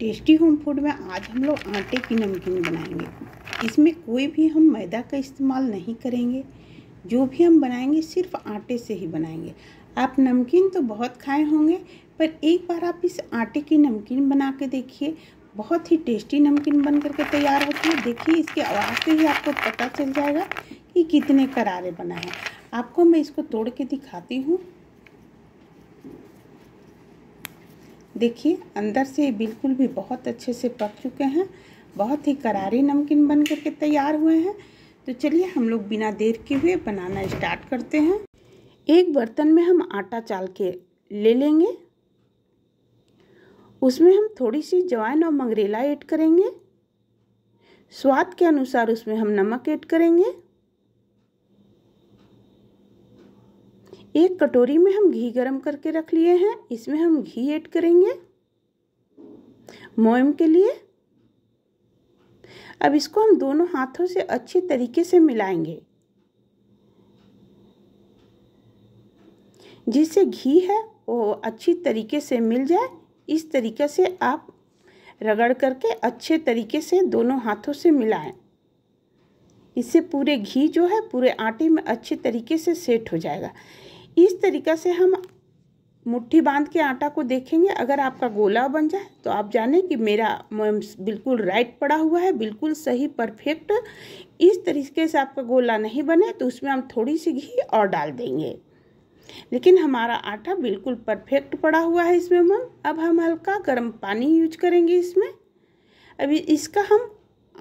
tasty home food में आज हम लोग आटे की नमकीन बनाएंगे इसमें कोई भी हम मैदा का इस्तेमाल नहीं करेंगे जो भी हम बनाएंगे सिर्फ आटे से ही बनाएंगे आप नमकीन तो बहुत खाए होंगे पर एक बार आप इस आटे की नमकीन बना के देखिए बहुत ही टेस्टी नमकीन बन करके तैयार होती है देखिए इसके आवाज़ से ही आपको पता चल जाएगा कि कितने करारे बना है आपको मैं इसको तोड़ के दिखाती हूँ देखिए अंदर से बिल्कुल भी बहुत अच्छे से पक चुके हैं बहुत ही करारी नमकीन बन करके तैयार हुए हैं तो चलिए हम लोग बिना देर के हुए बनाना स्टार्ट करते हैं एक बर्तन में हम आटा चाल के ले लेंगे उसमें हम थोड़ी सी जवाइन और मंगरेला ऐड करेंगे स्वाद के अनुसार उसमें हम नमक ऐड करेंगे एक कटोरी में हम घी गरम करके रख लिए हैं इसमें हम घी ऐड करेंगे मोयम के लिए अब इसको हम दोनों हाथों से अच्छे तरीके से मिलाएंगे जिससे घी है वो अच्छी तरीके से मिल जाए इस तरीके से आप रगड़ करके अच्छे तरीके से दोनों हाथों से मिलाएं इससे पूरे घी जो है पूरे आटे में अच्छे तरीके से सेट हो जाएगा इस तरीका से हम मुट्ठी बांध के आटा को देखेंगे अगर आपका गोला बन जाए तो आप जाने कि मेरा बिल्कुल राइट पड़ा हुआ है बिल्कुल सही परफेक्ट इस तरीके से आपका गोला नहीं बने तो उसमें हम थोड़ी सी घी और डाल देंगे लेकिन हमारा आटा बिल्कुल परफेक्ट पड़ा हुआ है इसमें मम अब हम हल्का गर्म पानी यूज करेंगे इसमें अभी इसका हम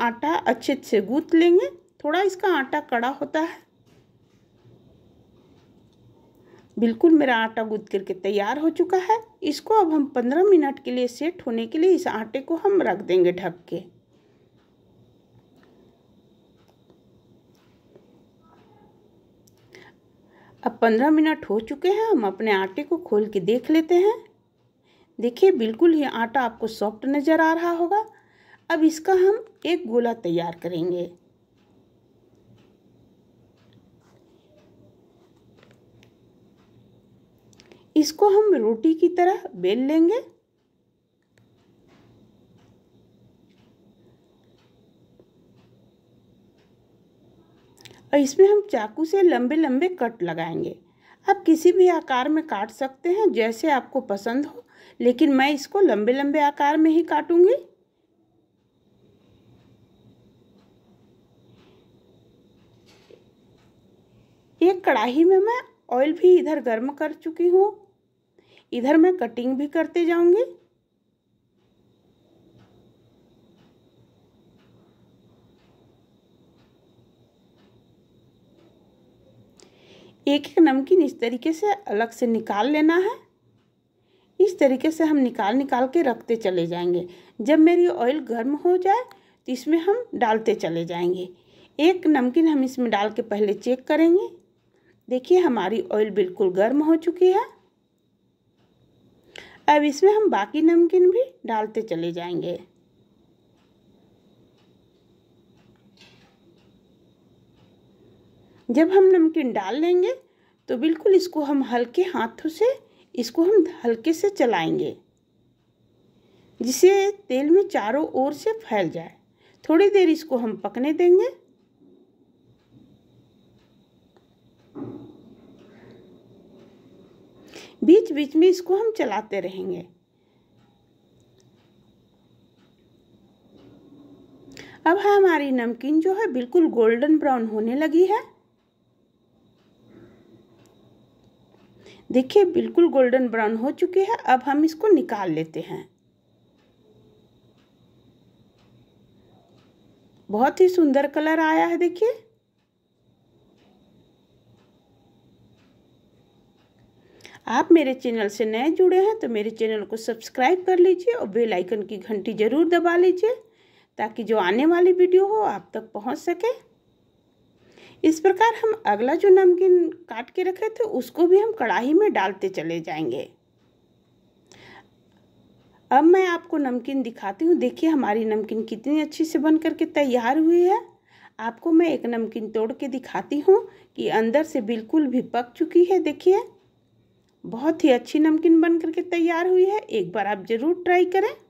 आटा अच्छे से गूँथ लेंगे थोड़ा इसका आटा कड़ा होता है बिल्कुल मेरा आटा गूद करके तैयार हो चुका है इसको अब हम पंद्रह मिनट के लिए सेट होने के लिए इस आटे को हम रख देंगे ढक के अब पंद्रह मिनट हो चुके हैं हम अपने आटे को खोल के देख लेते हैं देखिए बिल्कुल ही आटा आपको सॉफ्ट नज़र आ रहा होगा अब इसका हम एक गोला तैयार करेंगे इसको हम रोटी की तरह बेल लेंगे और इसमें हम चाकू से लंबे लंबे कट लगाएंगे आप किसी भी आकार में काट सकते हैं जैसे आपको पसंद हो लेकिन मैं इसको लंबे लंबे आकार में ही काटूंगी एक कढ़ाही में मैं ऑयल भी इधर गर्म कर चुकी हूँ इधर मैं कटिंग भी करते जाऊंगी एक एक नमकीन इस तरीके से अलग से निकाल लेना है इस तरीके से हम निकाल निकाल के रखते चले जाएंगे जब मेरी ऑयल गर्म हो जाए तो इसमें हम डालते चले जाएंगे एक नमकीन हम इसमें डाल के पहले चेक करेंगे देखिए हमारी ऑयल बिल्कुल गर्म हो चुकी है अब इसमें हम बाकी नमकीन भी डालते चले जाएंगे जब हम नमकीन डाल लेंगे तो बिल्कुल इसको हम हल्के हाथों से इसको हम हल्के से चलाएंगे जिसे तेल में चारों ओर से फैल जाए थोड़ी देर इसको हम पकने देंगे बीच बीच में इसको हम चलाते रहेंगे अब हमारी नमकीन जो है बिल्कुल गोल्डन ब्राउन होने लगी है देखिए बिल्कुल गोल्डन ब्राउन हो चुके है अब हम इसको निकाल लेते हैं बहुत ही सुंदर कलर आया है देखिए आप मेरे चैनल से नए जुड़े हैं तो मेरे चैनल को सब्सक्राइब कर लीजिए और बेल आइकन की घंटी ज़रूर दबा लीजिए ताकि जो आने वाली वीडियो हो आप तक पहुंच सके इस प्रकार हम अगला जो नमकीन काट के रखे थे उसको भी हम कढ़ाई में डालते चले जाएंगे अब मैं आपको नमकीन दिखाती हूँ देखिए हमारी नमकीन कितनी अच्छी से बन करके तैयार हुई है आपको मैं एक नमकीन तोड़ के दिखाती हूँ कि अंदर से बिल्कुल भी पक चुकी है देखिए बहुत ही अच्छी नमकीन बन करके तैयार हुई है एक बार आप ज़रूर ट्राई करें